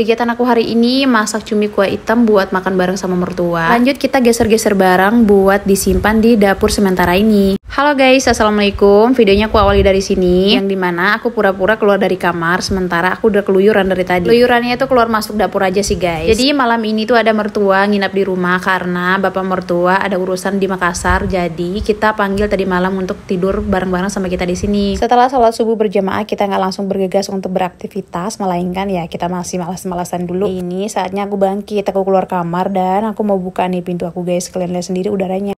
Kegiatan aku hari ini masak cumi kuah hitam buat makan bareng sama mertua. Lanjut kita geser-geser barang buat disimpan di dapur sementara ini. Halo guys, assalamualaikum. Videonya aku awali dari sini, yang dimana aku pura-pura keluar dari kamar, sementara aku udah keluyuran dari tadi. Keluyurannya tuh keluar masuk dapur aja sih guys. Jadi malam ini tuh ada mertua nginap di rumah karena bapak mertua ada urusan di Makassar, jadi kita panggil tadi malam untuk tidur bareng-bareng sama kita di sini. Setelah sholat subuh berjamaah, kita nggak langsung bergegas untuk beraktivitas, melainkan ya kita masih malas-malasan dulu. Ini saatnya aku bangkit, aku keluar kamar dan aku mau buka nih pintu aku guys, kalian lihat sendiri udaranya.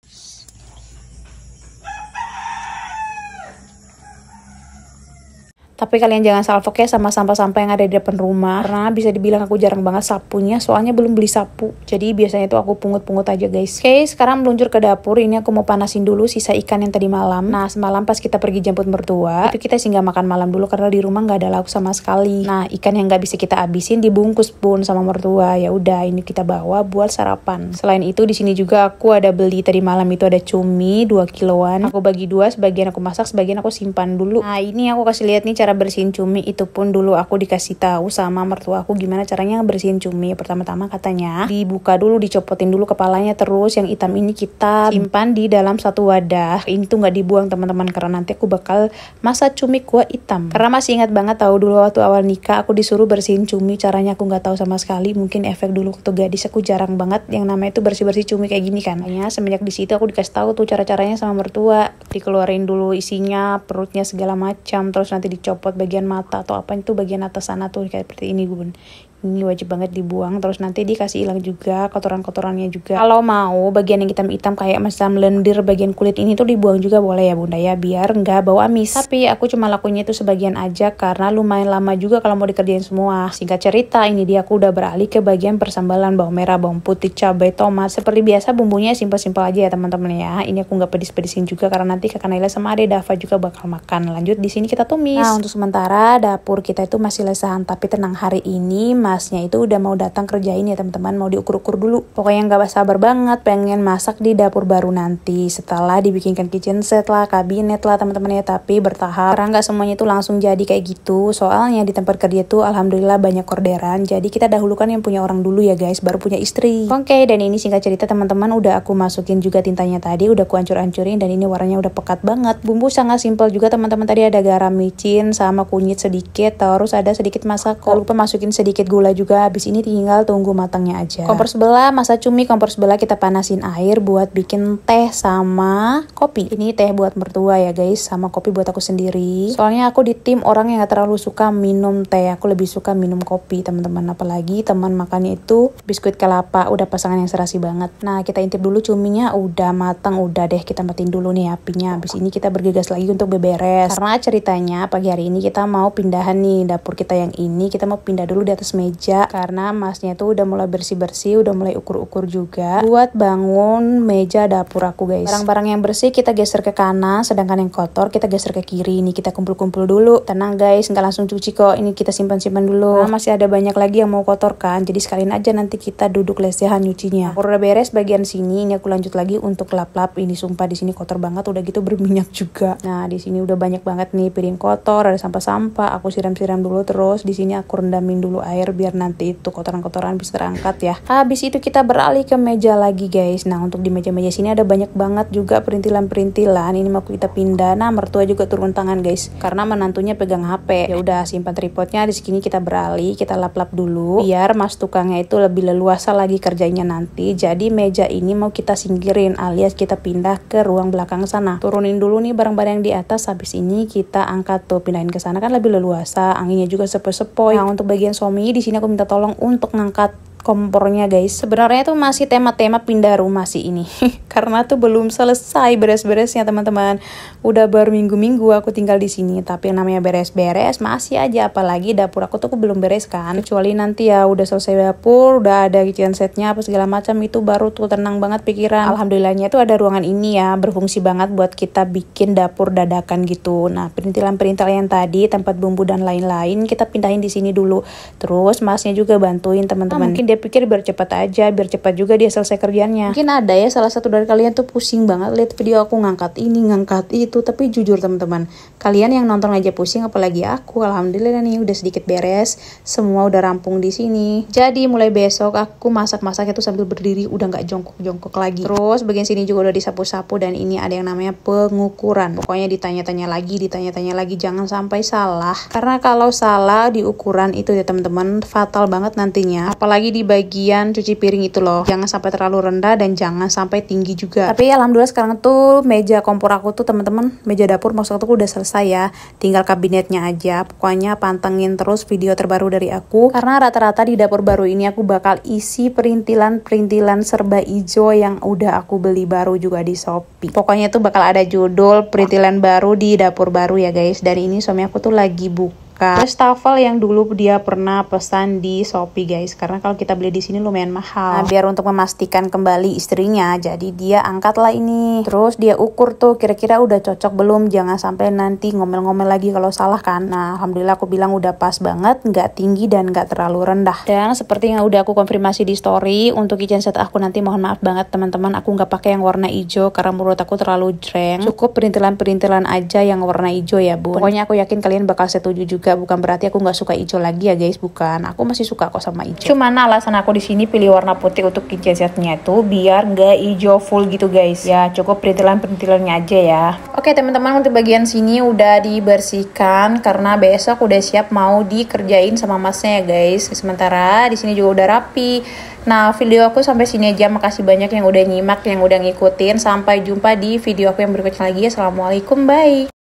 Tapi kalian jangan salvo ya sama sampah-sampah yang ada di depan rumah. Karena bisa dibilang aku jarang banget sapunya, soalnya belum beli sapu. Jadi biasanya itu aku pungut-pungut aja guys. Oke, sekarang meluncur ke dapur. Ini aku mau panasin dulu sisa ikan yang tadi malam. Nah, semalam pas kita pergi jemput mertua, itu kita singgah makan malam dulu karena di rumah nggak ada lauk sama sekali. Nah, ikan yang nggak bisa kita abisin dibungkus pun sama mertua. Ya udah, ini kita bawa buat sarapan. Selain itu di sini juga aku ada beli tadi malam itu ada cumi 2 kiloan. Aku bagi dua, sebagian aku masak, sebagian aku simpan dulu. Nah, ini aku kasih lihat nih cara cara bersihin cumi itu pun dulu aku dikasih tahu sama mertua aku gimana caranya bersihin cumi. Pertama-tama katanya dibuka dulu, dicopotin dulu kepalanya terus yang hitam ini kita simpan di dalam satu wadah. Ini tuh nggak dibuang teman-teman karena nanti aku bakal masak cumi kuah hitam. Karena masih ingat banget tahu dulu waktu awal nikah aku disuruh bersihin cumi caranya aku nggak tahu sama sekali mungkin efek dulu waktu gadis aku jarang banget yang nama itu bersih-bersih cumi kayak gini kan. Ya semenjak di situ aku dikasih tahu tuh cara-caranya sama mertua dikeluarin dulu isinya, perutnya segala macam terus nanti dicopot copot bagian mata atau apa itu bagian atas sana tuh kayak seperti ini bun ini wajib banget dibuang terus nanti dikasih hilang juga kotoran-kotorannya juga kalau mau bagian yang hitam-hitam kayak masa lendir bagian kulit ini tuh dibuang juga boleh ya bunda ya biar nggak bau amis tapi aku cuma lakunya itu sebagian aja karena lumayan lama juga kalau mau dikerjain semua singkat cerita ini dia aku udah beralih ke bagian persambalan bawang merah bawang putih cabai tomat seperti biasa bumbunya simpel-simpel aja ya teman-teman ya ini aku nggak pedis-pedisin juga karena nanti kakak Naila sama Ade Dava juga bakal makan lanjut di sini kita tumis nah untuk sementara dapur kita itu masih lesahan tapi tenang hari ini masnya itu udah mau datang kerjain ya teman-teman mau diukur-ukur dulu pokoknya nggak sabar banget pengen masak di dapur baru nanti setelah dibikinkan kitchen set lah kabinet lah teman-teman ya tapi bertahap karena nggak semuanya itu langsung jadi kayak gitu soalnya di tempat kerja tuh alhamdulillah banyak orderan jadi kita dahulukan yang punya orang dulu ya guys baru punya istri oke okay, dan ini singkat cerita teman-teman udah aku masukin juga tintanya tadi udah aku hancur-hancurin dan ini warnanya udah pekat banget bumbu sangat simpel juga teman-teman tadi ada garam micin sama kunyit sedikit terus ada sedikit masak kalau lupa masukin sedikit gula gula juga habis ini tinggal tunggu matangnya aja. Kompor sebelah, masa cumi kompor sebelah kita panasin air buat bikin teh sama kopi. Ini teh buat mertua ya guys, sama kopi buat aku sendiri. Soalnya aku di tim orang yang gak terlalu suka minum teh, aku lebih suka minum kopi teman-teman. Apalagi teman makannya itu biskuit kelapa, udah pasangan yang serasi banget. Nah kita intip dulu cuminya udah matang, udah deh kita matiin dulu nih apinya. Habis ini kita bergegas lagi untuk beberes. Karena ceritanya pagi hari ini kita mau pindahan nih dapur kita yang ini, kita mau pindah dulu di atas meja meja karena emasnya tuh udah mulai bersih-bersih, udah mulai ukur-ukur juga buat bangun meja dapur aku guys. Barang-barang yang bersih kita geser ke kanan, sedangkan yang kotor kita geser ke kiri. Ini kita kumpul-kumpul dulu. Tenang guys, nggak langsung cuci kok. Ini kita simpan-simpan dulu. Nah, masih ada banyak lagi yang mau kotor kan. Jadi sekalian aja nanti kita duduk lesehan nyucinya. Aku udah beres bagian sini, ini aku lanjut lagi untuk lap-lap. Ini sumpah di sini kotor banget, udah gitu berminyak juga. Nah, di sini udah banyak banget nih piring kotor, ada sampah-sampah. Aku siram-siram dulu terus di sini aku rendamin dulu air biar nanti itu kotoran-kotoran bisa terangkat ya habis itu kita beralih ke meja lagi guys nah untuk di meja-meja sini ada banyak banget juga perintilan-perintilan ini mau kita pindah nah mertua juga turun tangan guys karena menantunya pegang HP ya udah simpan tripodnya di sini kita beralih kita lap-lap dulu biar mas tukangnya itu lebih leluasa lagi kerjanya nanti jadi meja ini mau kita singkirin alias kita pindah ke ruang belakang sana turunin dulu nih barang-barang di atas habis ini kita angkat tuh pindahin ke sana kan lebih leluasa anginnya juga sepoi-sepoi nah untuk bagian suami di sini sini aku minta tolong untuk ngangkat kompornya guys. Sebenarnya tuh masih tema-tema pindah rumah sih ini. Karena tuh belum selesai beres-beresnya teman-teman. Udah baru minggu-minggu aku tinggal di sini. Tapi yang namanya beres-beres masih aja. Apalagi dapur aku tuh belum beres kan. Kecuali nanti ya udah selesai dapur, udah ada kitchen setnya apa segala macam itu baru tuh tenang banget pikiran. Alhamdulillahnya tuh ada ruangan ini ya. Berfungsi banget buat kita bikin dapur dadakan gitu. Nah perintilan-perintilan yang tadi, tempat bumbu dan lain-lain kita pindahin di sini dulu. Terus masnya juga bantuin teman-teman. Ah, dia pikir biar cepat aja biar cepat juga dia selesai kerjanya mungkin ada ya salah satu dari kalian tuh pusing banget lihat video aku ngangkat ini ngangkat itu tapi jujur teman-teman kalian yang nonton aja pusing apalagi aku alhamdulillah nih udah sedikit beres semua udah rampung di sini jadi mulai besok aku masak-masak itu sambil berdiri udah nggak jongkok-jongkok lagi terus bagian sini juga udah disapu-sapu dan ini ada yang namanya pengukuran pokoknya ditanya-tanya lagi ditanya-tanya lagi jangan sampai salah karena kalau salah di ukuran itu ya teman-teman fatal banget nantinya apalagi di di bagian cuci piring itu loh jangan sampai terlalu rendah dan jangan sampai tinggi juga tapi alhamdulillah sekarang tuh meja kompor aku tuh teman-teman meja dapur maksud aku udah selesai ya tinggal kabinetnya aja pokoknya pantengin terus video terbaru dari aku karena rata-rata di dapur baru ini aku bakal isi perintilan-perintilan serba ijo yang udah aku beli baru juga di Shopee pokoknya tuh bakal ada judul perintilan baru di dapur baru ya guys dan ini suami aku tuh lagi buka makan wastafel yang dulu dia pernah pesan di Shopee guys karena kalau kita beli di sini lumayan mahal nah, biar untuk memastikan kembali istrinya jadi dia angkatlah ini terus dia ukur tuh kira-kira udah cocok belum jangan sampai nanti ngomel-ngomel lagi kalau salah kan nah alhamdulillah aku bilang udah pas banget nggak tinggi dan nggak terlalu rendah dan seperti yang udah aku konfirmasi di story untuk kitchen set aku nanti mohon maaf banget teman-teman aku nggak pakai yang warna hijau karena menurut aku terlalu jreng cukup perintilan-perintilan aja yang warna hijau ya bu. pokoknya aku yakin kalian bakal setuju juga juga bukan berarti aku nggak suka hijau lagi ya guys bukan aku masih suka kok sama hijau cuman alasan aku di sini pilih warna putih untuk setnya itu biar nggak hijau full gitu guys ya cukup perintilan perintilannya aja ya oke teman-teman untuk bagian sini udah dibersihkan karena besok udah siap mau dikerjain sama masnya ya guys sementara di sini juga udah rapi Nah, video aku sampai sini aja. Makasih banyak yang udah nyimak, yang udah ngikutin. Sampai jumpa di video aku yang berikutnya lagi. Assalamualaikum, bye.